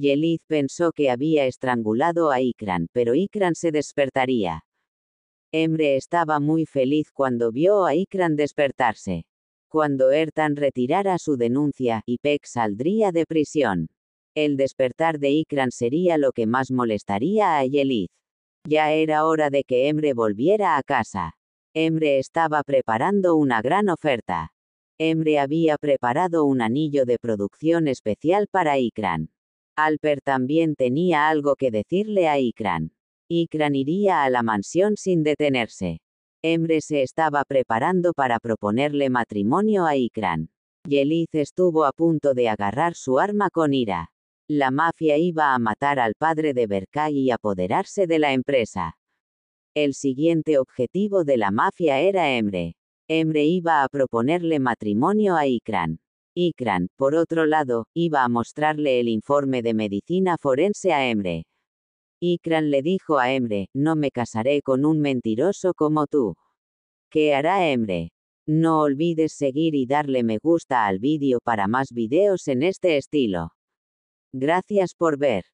Yeliz pensó que había estrangulado a Ikran, pero Ikran se despertaría. Emre estaba muy feliz cuando vio a Ikran despertarse. Cuando Ertan retirara su denuncia, Ipek saldría de prisión. El despertar de Ikran sería lo que más molestaría a Yeliz. Ya era hora de que Emre volviera a casa. Emre estaba preparando una gran oferta. Emre había preparado un anillo de producción especial para Ikran. Alper también tenía algo que decirle a Ikran. Ikran iría a la mansión sin detenerse. Emre se estaba preparando para proponerle matrimonio a Ikran. Yeliz estuvo a punto de agarrar su arma con ira. La mafia iba a matar al padre de Berkay y apoderarse de la empresa. El siguiente objetivo de la mafia era Emre. Emre iba a proponerle matrimonio a Ikran. Ikran, por otro lado, iba a mostrarle el informe de medicina forense a Emre. Ikran le dijo a Emre, no me casaré con un mentiroso como tú. ¿Qué hará Emre? No olvides seguir y darle me gusta al vídeo para más videos en este estilo. Gracias por ver.